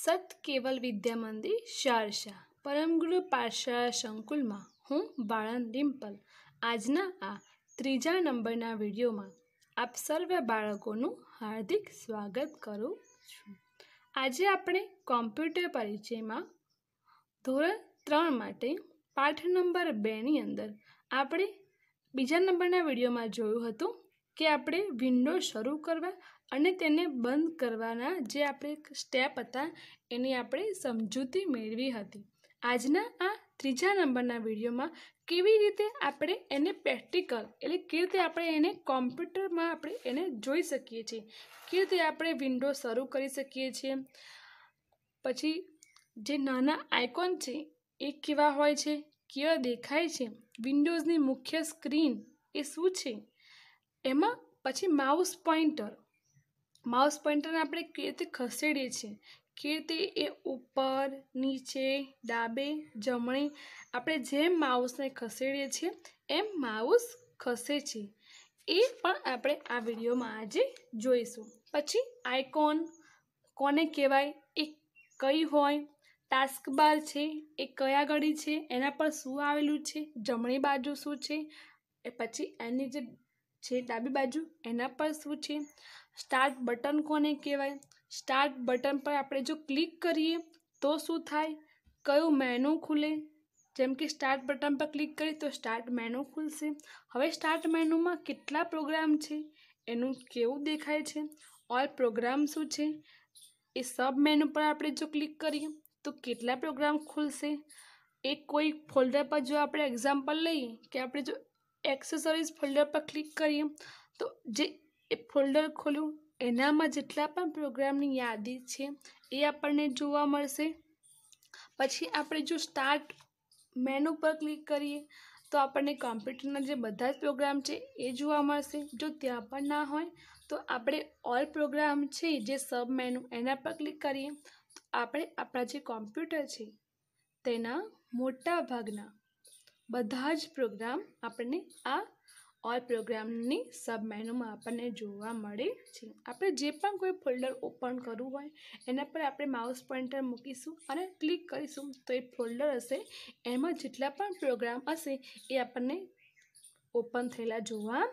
સત કેવલ વિદ્યા મંદિર શારશા પરમગુરુ પાઠશાળા સંકુલમાં હું બાળન ડિમ્પલ આજના આ ત્રીજા નંબરના વિડીયોમાં આપ સર્વ બાળકોનું હાર્દિક સ્વાગત કરું છું આજે આપણે કોમ્પ્યુટર પરિચયમાં ધોરણ ત્રણ માટે પાઠ નંબર બેની અંદર આપણે બીજા નંબરના વિડીયોમાં જોયું હતું કે આપણે વિન્ડો શરૂ કરવા અને તેને બંધ કરવાના જે આપણે સ્ટેપ હતા એની આપણે સમજૂતી મેળવી હતી આજના આ ત્રીજા નંબરના વિડીયોમાં કેવી રીતે આપણે એને પ્રેક્ટિકલ એટલે કેવી રીતે આપણે એને કોમ્પ્યુટરમાં આપણે એને જોઈ શકીએ છીએ કેવી રીતે આપણે વિન્ડો શરૂ કરી શકીએ છીએ પછી જે નાના આઇકોન છે એ કેવા હોય છે કેવા દેખાય છે વિન્ડોઝની મુખ્ય સ્ક્રીન એ શું છે એમાં પછી માઉસ પોઇન્ટર માઉસ પોઈન્ટરને આપણે કેવી રીતે ખસેડીએ છીએ કેવી રીતે એ ઉપર નીચે ડાબે જમણે આપણે જેમ માઉસને ખસેડીએ છીએ એમ માઉસ ખસે છે એ પણ આપણે આ વિડીયોમાં આજે જોઈશું પછી આઇકોન કોને કહેવાય એ કઈ હોય ટાસ્ક બાર છે એ કયા ઘડી છે એના પર શું આવેલું છે જમણી બાજુ શું છે એ પછી એની જે છે ડાબી બાજુ એના પર શું છે સ્ટાર્ટ બટન કોને કહેવાય સ્ટાર્ટ બટન પર આપણે જો ક્લિક કરીએ તો શું થાય કયું મેનુ ખુલે જેમ કે સ્ટાર્ટ બટન પર ક્લિક કરીએ તો સ્ટાર્ટ મેનુ ખુલશે હવે સ્ટાર્ટ મેનુમાં કેટલા પ્રોગ્રામ છે એનું કેવું દેખાય છે ઓલ પ્રોગ્રામ શું છે એ સબ મેનુ પર આપણે જો ક્લિક કરીએ તો કેટલા પ્રોગ્રામ ખુલશે એ કોઈ ફોલ્ડર પર જો આપણે એક્ઝામ્પલ લઈએ કે આપણે જો એક્સેસરીઝ ફોલ્ડર પર ક્લિક કરીએ તો જે એ ફોલ્ડર ખોલું એનામાં જેટલા પણ પ્રોગ્રામની યાદી છે એ આપણને જોવા મળશે પછી આપણે જો સ્ટાર્ટ મેનુ પર ક્લિક કરીએ તો આપણને કોમ્પ્યુટરના જે બધા જ પ્રોગ્રામ છે એ જોવા મળશે જો ત્યાં પણ ના હોય તો આપણે ઓલ પ્રોગ્રામ છે જે સબ મેનુ એના પર ક્લિક કરીએ તો આપણે આપણા જે કોમ્પ્યુટર છે તેના મોટા ભાગના બધા જ પ્રોગ્રામ આપણને આ ઓલ પ્રોગ્રામની સબ મેનુમાં આપણને જોવા મળે છે આપણે જે પણ કોઈ ફોલ્ડર ઓપન કરવું હોય એના પર આપણે માઉસ પોઈન્ટર મૂકીશું અને ક્લિક કરીશું તો એ ફોલ્ડર હશે એમાં જેટલા પણ પ્રોગ્રામ હશે એ આપણને ઓપન થયેલા જોવા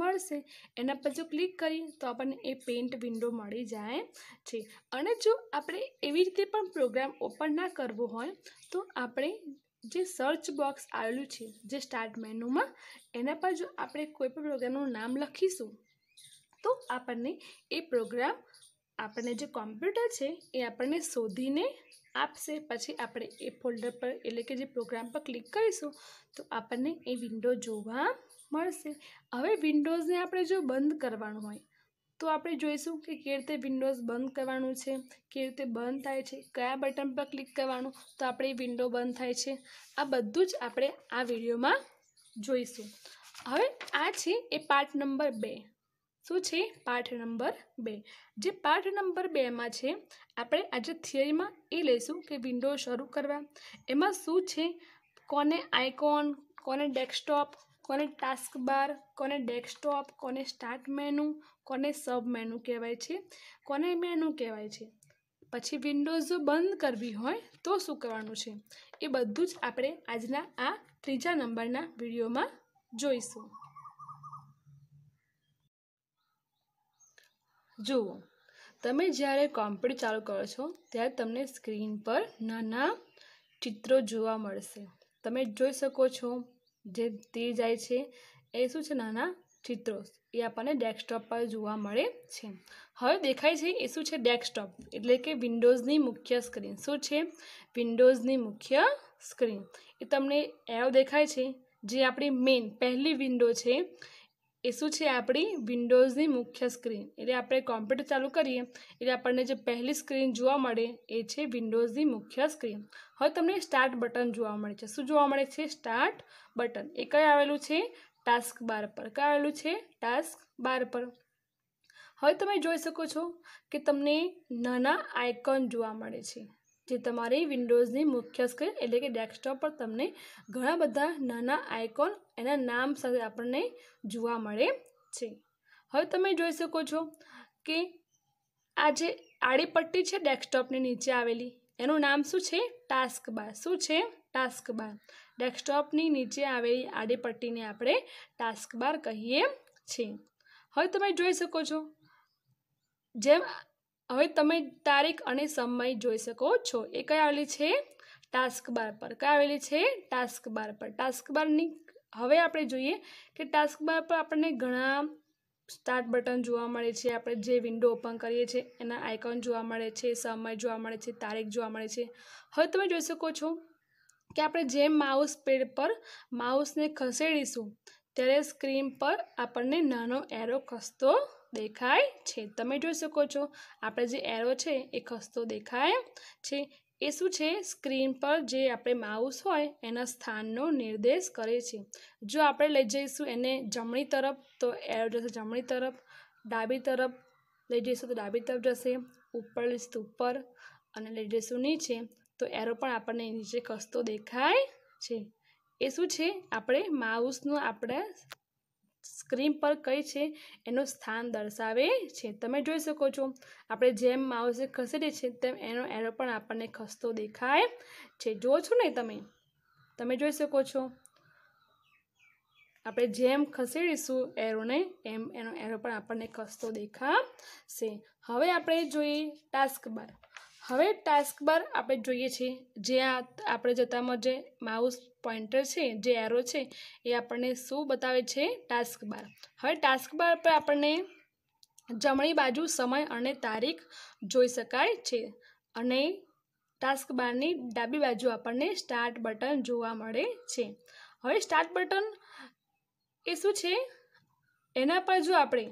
મળશે એના પર જો ક્લિક કરીએ તો આપણને એ પેન્ટ વિન્ડો મળી જાય છે અને જો આપણે એવી રીતે પણ પ્રોગ્રામ ઓપન ના કરવો હોય તો આપણે જે સર્ચ બોક્સ આવેલું છે જે સ્ટાર્ટ મેનુમાં એના પર જો આપણે કોઈ પણ પ્રોગ્રામનું નામ લખીશું તો આપણને એ પ્રોગ્રામ આપણને જે કોમ્પ્યુટર છે એ આપણને શોધીને આપશે પછી આપણે એ ફોલ્ડર પર એટલે કે જે પ્રોગ્રામ પર ક્લિક કરીશું તો આપણને એ વિન્ડો જોવા મળશે હવે વિન્ડોઝને આપણે જો બંધ કરવાનું હોય તો આપણે જોઈશું કે કેવી રીતે વિન્ડોઝ બંધ કરવાનું છે કેવી રીતે બંધ થાય છે કયા બટન પર ક્લિક કરવાનું તો આપણે વિન્ડો બંધ થાય છે આ બધું જ આપણે આ વિડીયોમાં જોઈશું હવે આ છે એ પાર્ટ નંબર બે શું છે પાર્ટ નંબર બે જે પાર્ટ નંબર બેમાં છે આપણે આજે થિયરીમાં એ લઈશું કે વિન્ડો શરૂ કરવા એમાં શું છે કોને આઇકોન કોને ડેસ્કટોપ કોને ટાસ્ક બાર કોને ડેસ્કટોપ કોને સ્ટાર્ટ મેનુ કોને સબ મેનુ કહેવાય છે કોને મેનુ કહેવાય છે પછી વિન્ડોઝ બંધ કરવી હોય તો શું કરવાનું છે એ બધું જ આપણે આજના આ ત્રીજા નંબરના વિડીયોમાં જોઈશું જુઓ તમે જ્યારે કોમ્પ્યુટર ચાલુ કરો છો ત્યારે તમને સ્ક્રીન પર નાના ચિત્રો જોવા મળશે તમે જોઈ શકો છો જે તીર જાય છે એ શું છે નાના ચિત્રો એ આપણને ડેસ્કટોપ પર જોવા મળે છે હવે દેખાય છે એ શું છે ડેસ્કટોપ એટલે કે વિન્ડોઝની મુખ્ય સ્ક્રીન શું છે વિન્ડોઝની મુખ્ય સ્ક્રીન એ તમને એવો દેખાય છે જે આપણી મેઇન પહેલી વિન્ડો છે એ શું છે આપણી વિન્ડોઝની મુખ્ય સ્ક્રીન એટલે આપણે કોમ્પ્યુટર ચાલુ કરીએ એટલે આપણને જે પહેલી સ્ક્રીન જોવા મળે એ છે વિન્ડોઝની મુખ્ય સ્ક્રીન હવે તમને સ્ટાર્ટ બટન જોવા મળે છે શું જોવા મળે છે સ્ટાર્ટ બટન એ કયા આવેલું છે ટાસ્ક બાર પર કયા આવેલું છે ટાસ્ક બાર પર હવે તમે જોઈ શકો છો કે તમને નાના આઇકોન જોવા મળે છે જે તમારી વિન્ડોઝની મુખ્ય સ્ક્રીન એટલે કે ડેસ્કટોપ પર તમને ઘણા બધા નાના આઇકોન એના નામ સાથે આપણને જોવા મળે છે હવે તમે જોઈ શકો છો કે આ જે આડી પટ્ટી છે ડેસ્કટોપની નીચે આવેલી એનું નામ શું છે ટાસ્ક બાર શું છે ટાસ્ક બાર ડેસ્કટોપની નીચે આવેલી આડી પટ્ટીને આપણે ટાસ્ક બાર કહીએ છીએ હવે તમે જોઈ શકો છો જેમ હવે તમે તારીખ અને સમય જોઈ શકો છો એ કઈ આવેલી છે ટાસ્ક બાર પર કઈ આવેલી છે ટાસ્ક બાર પર ટાસ્ક બારની હવે આપણે જોઈએ કે ટાસ્ક બાર પર આપણને ઘણા સ્ટાર્ટ બટન જોવા મળે છે આપણે જે વિન્ડો ઓપન કરીએ છીએ એના આઇકોન જોવા મળે છે સમય જોવા મળે છે તારીખ જોવા મળે છે હવે તમે જોઈ શકો છો કે આપણે જેમ માઉસ પેડ પર માઉસને ખસેડીશું ત્યારે સ્ક્રીન પર આપણને નાનો એરો ખસતો દેખાય છે તમે જોઈ શકો છો આપણે જે એરો છે એ ખસતો દેખાય છે એ શું છે સ્ક્રીન પર જે આપણે માઉસ હોય એના સ્થાનનો નિર્દેશ કરે છે જો આપણે લઈ જઈશું એને જમણી તરફ તો એરો જશે જમણી તરફ ડાબી તરફ લઈ જઈશું તો ડાબી તરફ જશે ઉપર લઈશું ઉપર અને લઈ જઈશું નીચે તો એરો પણ આપણને નીચે ખસતો દેખાય છે એ શું છે આપણે માઉસનું આપણા સ્ક્રીન પર કઈ છે એનું સ્થાન દર્શાવે છે તમે જોઈ શકો છો આપણે જેમ માઉસે ખસેડીએ છીએ તેમ એનો એરો પણ આપણને ખસતો દેખાય છે જુઓ છો ને તમે તમે જોઈ શકો છો આપણે જેમ ખસેડીશું એરોને એમ એનો એરો પણ આપણને ખસતો દેખાશે હવે આપણે જોઈએ ટાસ્ક બાર હવે ટાસ્ક બાર આપણે જોઈએ છીએ જે આ આપણે જતામાં જે માઉસ પોઈન્ટર છે જે એરો છે એ આપણને શું બતાવે છે ટાસ્ક બાર હવે ટાસ્ક બાર પર આપણને જમણી બાજુ સમય અને તારીખ જોઈ શકાય છે અને ટાસ્ક બારની ડાબી બાજુ આપણને સ્ટાર્ટ બટન જોવા મળે છે હવે સ્ટાર્ટ બટન એ શું છે એના પર જો આપણે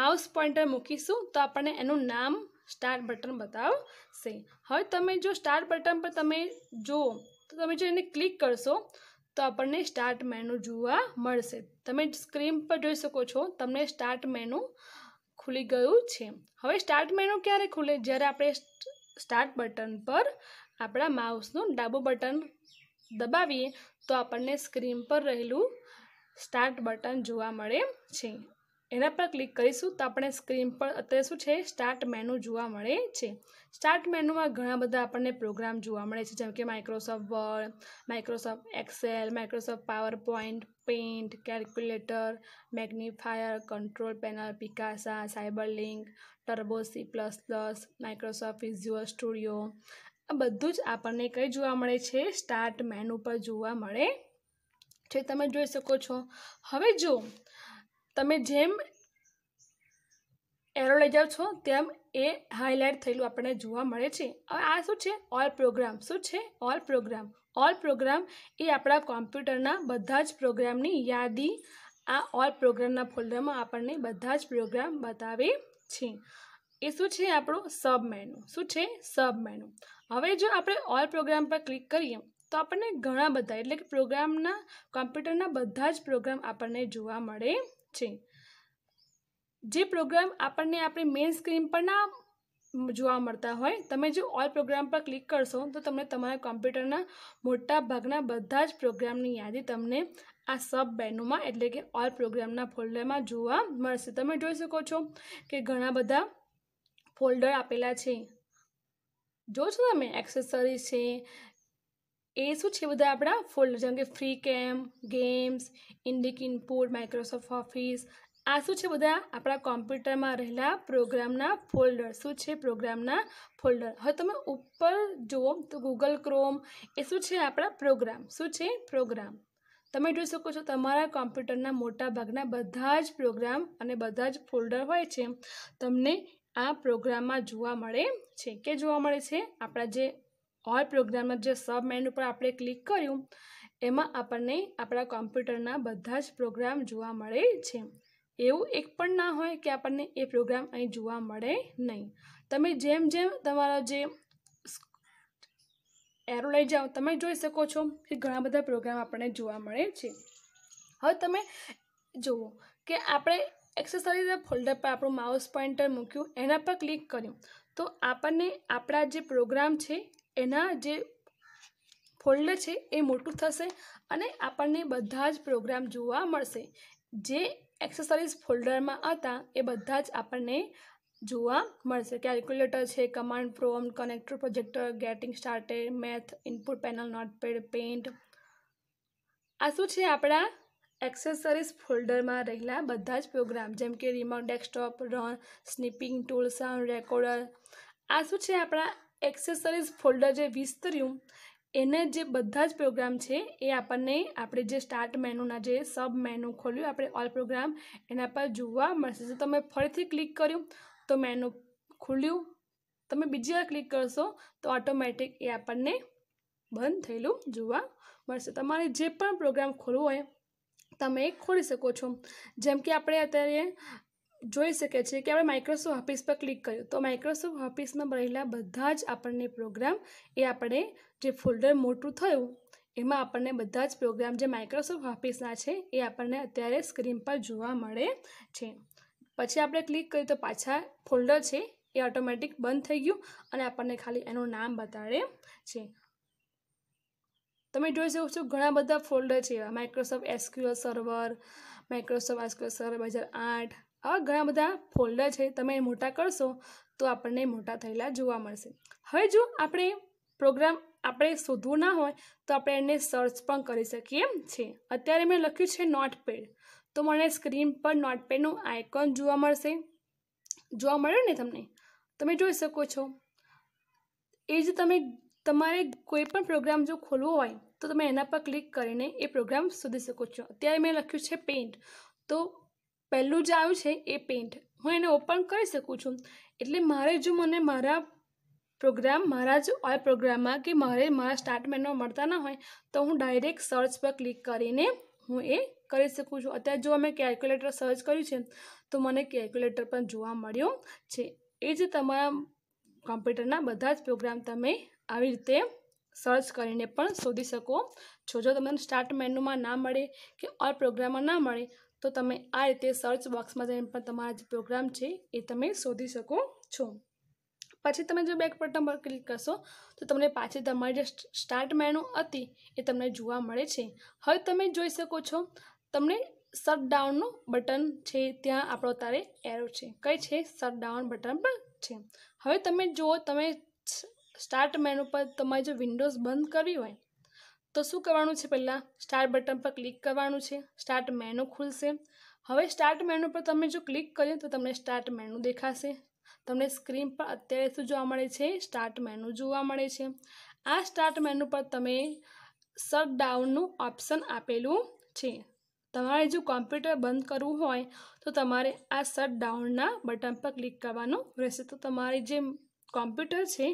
માઉસ પોઈન્ટર મૂકીશું તો આપણને એનું નામ સ્ટાર્ટ બટન બતાવશે હવે તમે જો સ્ટાર્ટ બટન પર તમે જુઓ તો તમે જો એને ક્લિક કરશો તો આપણને સ્ટાર્ટ મેનુ જોવા મળશે તમે સ્ક્રીન પર જોઈ શકો છો તમને સ્ટાર્ટ મેનુ ખુલી ગયું છે હવે સ્ટાર્ટ મેનુ ક્યારે ખુલે જ્યારે આપણે સ્ટાર્ટ બટન પર આપણા માઉસનું ડાબું બટન દબાવીએ તો આપણને સ્ક્રીન પર રહેલું સ્ટાર્ટ બટન જોવા મળે છે એના પર ક્લિક કરીશું તો આપણે સ્ક્રીન પર અત્યારે શું છે સ્ટાર્ટ મેનુ જોવા મળે છે સ્ટાર્ટ મેનુમાં ઘણા બધા આપણને પ્રોગ્રામ જોવા મળે છે જેમ કે Microsoft Word Microsoft Excel Microsoft PowerPoint paint calculator magnifier control panel Picasa CyberLink Turbo C plus plus Microsoft Visual Studio આ બધું જ આપણને કંઈ જોવા મળે છે સ્ટાર્ટ મેનુ પર જોવા મળે છે તમે જોઈ શકો છો હવે જો તમે જેમ એરો લઈ જાઓ છો તેમ એ હાઇલાઇટ થયેલું આપણને જોવા મળે છે હવે આ શું છે ઓલ પ્રોગ્રામ શું છે ઓલ પ્રોગ્રામ ઓલ પ્રોગ્રામ એ આપણા કોમ્પ્યુટરના બધા જ પ્રોગ્રામની યાદી આ ઓલ પ્રોગ્રામના ફોલ્ડરમાં આપણને બધા જ પ્રોગ્રામ બતાવે છે એ શું છે આપણું સબ મેનુ શું છે સબ મેનુ હવે જો આપણે ઓલ પ્રોગ્રામ પર ક્લિક કરીએ તો આપણને ઘણા બધા એટલે કે પ્રોગ્રામના કોમ્પ્યુટરના બધા જ પ્રોગ્રામ આપણને જોવા મળે છે જે પ્રોગ્રામ આપણને આપણી મેઇન સ્ક્રીન પર ના જોવા મળતા હોય તમે જો ઓલ પ્રોગ્રામ પર ક્લિક કરશો તો તમને તમારા કોમ્પ્યુટરના મોટા ભાગના બધા જ પ્રોગ્રામની યાદી તમને આ સબ બેનોમાં એટલે કે ઓલ પ્રોગ્રામના ફોલ્ડરમાં જોવા મળશે તમે જોઈ શકો છો કે ઘણા બધા ફોલ્ડર આપેલા છે જો છો તમે એક્સેસરીઝ છે એ શું છે બધા આપણા ફોલ્ડર જેમ કે ફ્રી કેમ games Indic input Microsoft Office આ શું છે બધા આપણા કોમ્પ્યુટરમાં રહેલા પ્રોગ્રામના ફોલ્ડર શું છે પ્રોગ્રામના ફોલ્ડર હવે તમે ઉપર જુઓ તો ગૂગલ ક્રોમ એ શું છે આપણા પ્રોગ્રામ શું છે પ્રોગ્રામ તમે જોઈ શકો છો તમારા કોમ્પ્યુટરના મોટા ભાગના બધા જ પ્રોગ્રામ અને બધા જ ફોલ્ડર હોય છે તમને આ પ્રોગ્રામમાં જોવા મળે છે કે જોવા મળે છે આપણા જે ઓલ પ્રોગ્રામના જે સબ મેનુ પર આપણે ક્લિક કર્યું એમાં આપણને આપણા કોમ્પ્યુટરના બધા જ પ્રોગ્રામ જોવા મળે છે એવું એક પણ ના હોય કે આપણને એ પ્રોગ્રામ અહીં જોવા મળે નહીં તમે જેમ જેમ તમારા જે એરો લઈ જાઓ તમે જોઈ શકો છો કે ઘણા બધા પ્રોગ્રામ આપણને જોવા મળે છે હવે તમે જુઓ કે આપણે એક્સેસરીઝ ફોલ્ડર પર આપણું માઉસ પોઈન્ટર મૂક્યું એના પર ક્લિક કર્યું તો આપણને આપણા જે પ્રોગ્રામ છે એના જે ફોલ્ડર છે એ મોટું થશે અને આપણને બધા જ પ્રોગ્રામ જોવા મળશે જે એક્સેસરીઝ ફોલ્ડરમાં હતા એ બધા જ આપણને જોવા મળશે કેલ્ક્યુલેટર છે command prompt connector projector getting started math input panel notepad paint આ શું છે આપણા એક્સેસરીઝ ફોલ્ડરમાં રહેલા બધા જ પ્રોગ્રામ જેમ કે remote desktop run snipping tool sound recorder આ શું છે આપણા એક્સેસરીઝ ફોલ્ડર જે વિસ્તર્યું એને જે બધા જ પ્રોગ્રામ છે એ આપણને આપણે જે સ્ટાર્ટ મેનુના જે સબ મેનુ ખોલ્યું આપણે ઓલ પ્રોગ્રામ એના પર જોવા મળશે જો તમે ફરીથી ક્લિક કર્યું તો મેનુ ખુલ્યું તમે બીજી વાર ક્લિક કરશો તો ઓટોમેટિક એ આપણને બંધ થયેલું જોવા મળશે તમારે જે પણ પ્રોગ્રામ ખોલવો હોય તમે ખોલી શકો છો જેમ કે આપણે અત્યારે જોઈ શકે છે કે આપણે માઇક્રોસોફ્ટ ઓફિસ પર ક્લિક કર્યું તો માઇક્રોસોફ્ટ ઓફિસમાં રહેલા બધા જ આપણને પ્રોગ્રામ એ આપણે જે ફોલ્ડર મોટું થયું એમાં આપણને બધા જ પ્રોગ્રામ જે માઇક્રોસોફ્ટ ઓફિસના છે એ આપણને અત્યારે સ્ક્રીન પર જોવા મળે છે પછી આપણે ક્લિક કર્યું તો પાછા ફોલ્ડર છે એ ઓટોમેટિક બંધ થઈ ગયું અને આપણને ખાલી એનું નામ બતાડે છે તમે જોઈ શકો છો ઘણા બધા ફોલ્ડર છે એવા Microsoft SQL server Microsoft SQL server બે હજાર આઠ આ ઘણા બધા ફોલ્ડર છે તમે મોટા કરશો તો આપણને મોટા થયેલા જોવા મળશે હવે જો આપણે પ્રોગ્રામ આપણે શોધવું ના હોય તો આપણે એને સર્ચ પણ કરી શકીએ છે અત્યારે મેં લખ્યું છે નોટપેડ તો મને સ્ક્રીન પર નોટપેડનું આઇકોન જોવા મળશે જોવા મળ્યું ને તમને તમે જોઈ શકો છો એ જ તમે તમારે કોઈ પણ પ્રોગ્રામ જો ખોલવો હોય તો તમે એના પર ક્લિક કરીને એ પ્રોગ્રામ શોધી શકો છો અત્યારે મેં લખ્યું છે પેઇન્ટ તો પહેલું જે આવ્યું છે એ પેન્ટ હું એને ઓપન કરી શકું છું એટલે મારે જો મને મારા પ્રોગ્રામ મારા જ ઓલ પ્રોગ્રામમાં કે મારે મારા સ્ટાર્ટ મેનો મળતા ન હોય તો હું ડાયરેક્ટ સર્ચ પર ક્લિક કરીને હું એ કરી શકું છું અત્યારે જો અમે કેલ્ક્યુલેટર સર્ચ કર્યું છે તો મને કેલ્ક્યુલેટર પણ જોવા મળ્યો છે એ જ તમારા કોમ્પ્યુટરના બધા જ પ્રોગ્રામ તમે આવી રીતે સર્ચ કરીને પણ શોધી શકો છો જો તમને સ્ટાર્ટ મેનુમાં ના મળે કે ઓલ પ્રોગ્રામમાં ના મળે તો તમે આ રીતે સર્ચ બોક્સમાં જઈને પણ તમારા જે પ્રોગ્રામ છે એ તમે શોધી શકો છો પછી તમે જો બેક બટન પર ક્લિક કરશો તો તમને પાછી તમારી જે સ્ટાર્ટ મેનુ હતી એ તમને જોવા મળે છે હવે તમે જોઈ શકો છો તમને ડાઉનનું બટન છે ત્યાં આપણો તારે એરો છે કઈ છે ડાઉન બટન પણ છે હવે તમે જુઓ તમે સ્ટાર્ટ મેનુ પર તમારે જો વિન્ડોઝ બંધ કરવી હોય તો શું કરવાનું છે પહેલાં સ્ટાર્ટ બટન પર ક્લિક કરવાનું છે સ્ટાર્ટ મેનુ ખુલશે હવે સ્ટાર્ટ મેનુ પર તમે જો ક્લિક કરીએ તો તમને સ્ટાર્ટ મેનુ દેખાશે તમને સ્ક્રીન પર અત્યારે શું જોવા મળે છે સ્ટાર્ટ મેનુ જોવા મળે છે આ સ્ટાર્ટ મેનુ પર તમે શટ ડાઉનનું ઓપ્શન આપેલું છે તમારે જો કોમ્પ્યુટર બંધ કરવું હોય તો તમારે આ શટ ડાઉનના બટન પર ક્લિક કરવાનું રહેશે તો તમારી જે કોમ્પ્યુટર છે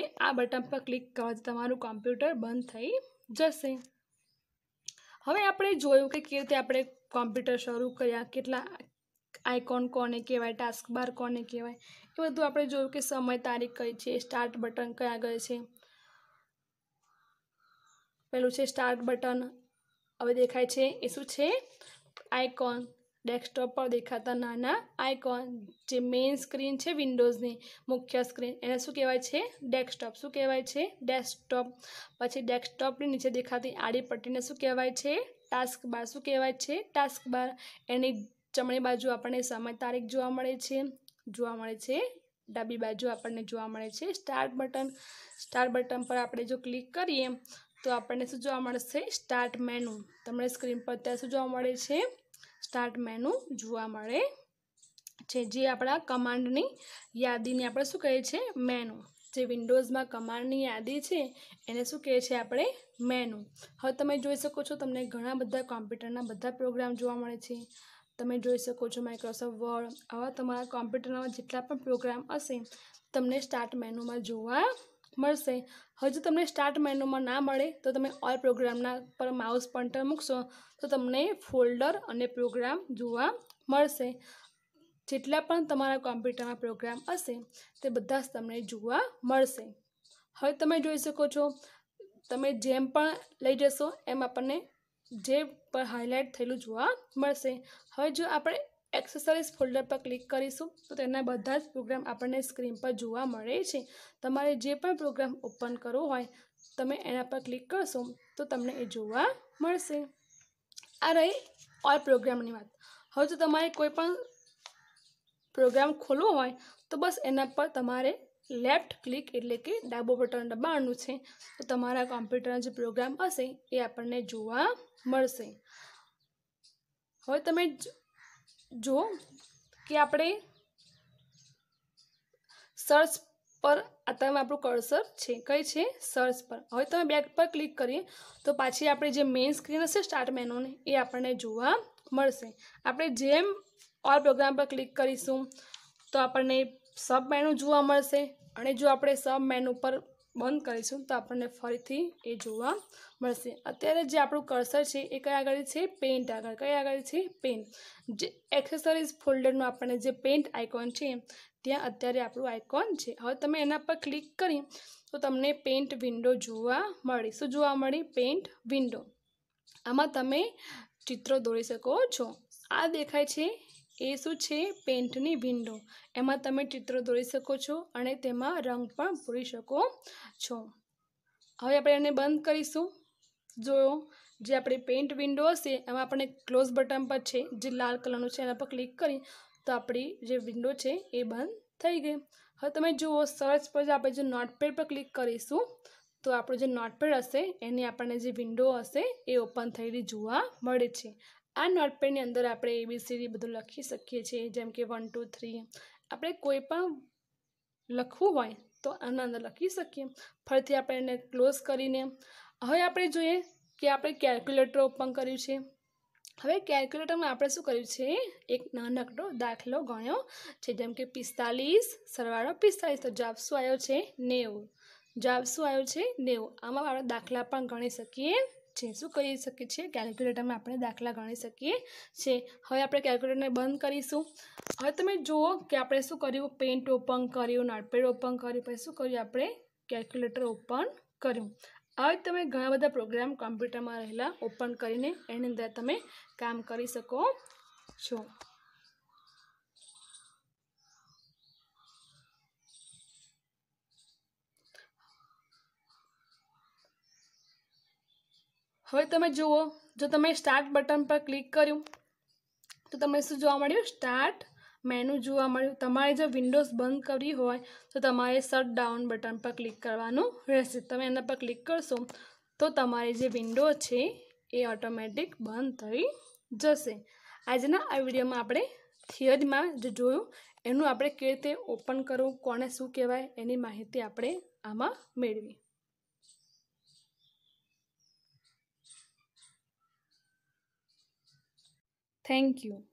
એ આ બટન પર ક્લિક કરવાથી તમારું કોમ્પ્યુટર બંધ થઈ જશે હવે આપણે જોયું કે કેવી રીતે આપણે કોમ્પ્યુટર શરૂ કર્યા કેટલા આઇકોન કોને કહેવાય ટાસ્ક બાર કોને કહેવાય એ બધું આપણે જોયું કે સમય તારીખ કઈ છે સ્ટાર્ટ બટન કયા ગયે છે પેલું છે સ્ટાર્ટ બટન હવે દેખાય છે એ શું છે આઇકોન ડેસ્કટોપ પર દેખાતા નાના આઇકોન જે મેઇન સ્ક્રીન છે વિન્ડોઝની મુખ્ય સ્ક્રીન એને શું કહેવાય છે ડેસ્કટોપ શું કહેવાય છે ડેસ્કટોપ પછી ડેસ્કટોપની નીચે દેખાતી આડી પટ્ટીને શું કહેવાય છે ટાસ્ક બાર શું કહેવાય છે ટાસ્ક બાર એની જમણી બાજુ આપણને સમય તારીખ જોવા મળે છે જોવા મળે છે ડાબી બાજુ આપણને જોવા મળે છે સ્ટાર્ટ બટન સ્ટાર્ટ બટન પર આપણે જો ક્લિક કરીએ તો આપણને શું જોવા મળશે સ્ટાર્ટ મેનુ તમને સ્ક્રીન પર અત્યારે શું જોવા મળે છે સ્ટાર્ટ મેનુ જોવા મળે છે જે આપણા કમાન્ડની યાદીને આપણે શું કહે છે મેનુ જે વિન્ડોઝમાં કમાન્ડની યાદી છે એને શું કહે છે આપણે મેનુ હવે તમે જોઈ શકો છો તમને ઘણા બધા કોમ્પ્યુટરના બધા પ્રોગ્રામ જોવા મળે છે તમે જોઈ શકો છો માઇક્રોસોફ્ટ વર્ડ આવા તમારા કોમ્પ્યુટરના જેટલા પણ પ્રોગ્રામ હશે તમને સ્ટાર્ટ મેનુમાં જોવા મળશે હજુ તમને સ્ટાર્ટ મેનુમાં ના મળે તો તમે ઓલ પ્રોગ્રામના પર માઉસ પોઈન્ટર મૂકશો તો તમને ફોલ્ડર અને પ્રોગ્રામ જોવા મળશે જેટલા પણ તમારા કોમ્પ્યુટરમાં પ્રોગ્રામ હશે તે બધા જ તમને જોવા મળશે હવે તમે જોઈ શકો છો તમે જેમ પણ લઈ જશો એમ આપણને જે પર હાઇલાઇટ થયેલું જોવા મળશે હવે જો આપણે એક્સેસરીઝ ફોલ્ડર પર ક્લિક કરીશું તો તેના બધા જ પ્રોગ્રામ આપણને સ્ક્રીન પર જોવા મળે છે તમારે જે પણ પ્રોગ્રામ ઓપન કરવો હોય તમે એના પર ક્લિક કરશો તો તમને એ જોવા મળશે આ રહી ઓલ પ્રોગ્રામની વાત હવે જો તમારે કોઈ પણ પ્રોગ્રામ ખોલવો હોય તો બસ એના પર તમારે લેફ્ટ ક્લિક એટલે કે ડાબો બટન દબાવવાનું છે તો તમારા કોમ્પ્યુટરનો જે પ્રોગ્રામ હશે એ આપણને જોવા મળશે હવે તમે જો કે આપણે સર્ચ પર આ અત્યારમાં આપણું કર્સર છે કઈ છે સર્ચ પર હવે તમે બેક પર ક્લિક કરીએ તો પાછી આપણી જે મેઇન સ્ક્રીન હશે સ્ટાર્ટ મેનુની એ આપણને જોવા મળશે આપણે જેમ ઓલ પ્રોગ્રામ પર ક્લિક કરીશું તો આપણને સબ મેનુ જોવા મળશે અને જો આપણે સબ મેનુ પર બંધ કરીશું તો આપણને ફરીથી એ જોવા મળશે અત્યારે જે આપણું કર્સર છે એ કયા આગળ છે પેન્ટ આગળ કયા આગળ છે પેન્ટ જે એક્સેસરીઝ ફોલ્ડરનું આપણને જે પેન્ટ આઇકોન છે ત્યાં અત્યારે આપણું આઇકોન છે હવે તમે એના પર ક્લિક કરી તો તમને પેન્ટ વિન્ડો જોવા મળી શું જોવા મળી પેન્ટ વિન્ડો આમાં તમે ચિત્રો દોરી શકો છો આ દેખાય છે એ શું છે પેન્ટની વિન્ડો એમાં તમે ચિત્રો દોરી શકો છો અને તેમાં રંગ પણ પૂરી શકો છો હવે આપણે એને બંધ કરીશું જોયો જે આપણી પેન્ટ વિન્ડો હશે એમાં આપણે ક્લોઝ બટન પર છે જે લાલ કલરનું છે એના પર ક્લિક કરી તો આપણી જે વિન્ડો છે એ બંધ થઈ ગઈ હવે તમે જુઓ સર્ચ પર આપણે જે નોટપેડ પર ક્લિક કરીશું તો આપણું જે નોટપેડ હશે એની આપણને જે વિન્ડો હશે એ ઓપન થયેલી જોવા મળે છે આ નોટપેડની અંદર આપણે એબીસીડી બધું લખી શકીએ છીએ જેમ કે વન ટુ થ્રી આપણે કોઈ પણ લખવું હોય તો આના અંદર લખી શકીએ ફરીથી આપણે એને ક્લોઝ કરીને હવે આપણે જોઈએ કે આપણે કેલ્ક્યુલેટર ઓપન કર્યું છે હવે કેલ્ક્યુલેટરમાં આપણે શું કર્યું છે એક નાનકડો દાખલો ગણ્યો છે જેમ કે પિસ્તાલીસ સરવાળો પિસ્તાલીસ તો જવાબ શું આવ્યો છે નેવું જવાબ શું આવ્યો છે નેવું આમાં આપણે દાખલા પણ ગણી શકીએ છે શું કરી શકીએ છીએ કેલ્ક્યુલેટરમાં આપણે દાખલા ગણી શકીએ છીએ હવે આપણે કેલ્ક્યુલેટરને બંધ કરીશું હવે તમે જુઓ કે આપણે શું કર્યું પેન્ટ ઓપન કર્યું નોટપેડ ઓપન કર્યું પછી શું કર્યું આપણે કેલ્ક્યુલેટર ઓપન કર્યું હવે તમે ઘણા બધા પ્રોગ્રામ કોમ્પ્યુટરમાં રહેલા ઓપન કરીને એની અંદર તમે કામ કરી શકો છો હવે તમે જુઓ જો તમે સ્ટાર્ટ બટન પર ક્લિક કર્યું તો તમને શું જોવા મળ્યું સ્ટાર્ટ મેનુ જોવા મળ્યું તમારે જો વિન્ડોઝ બંધ કરવી હોય તો તમારે શટ ડાઉન બટન પર ક્લિક કરવાનું રહેશે તમે એના પર ક્લિક કરશો તો તમારી જે વિન્ડો છે એ ઓટોમેટિક બંધ થઈ જશે આજના આ વિડીયોમાં આપણે થિયરીમાં જે જોયું એનું આપણે કેવી રીતે ઓપન કરવું કોને શું કહેવાય એની માહિતી આપણે આમાં મેળવી Thank you.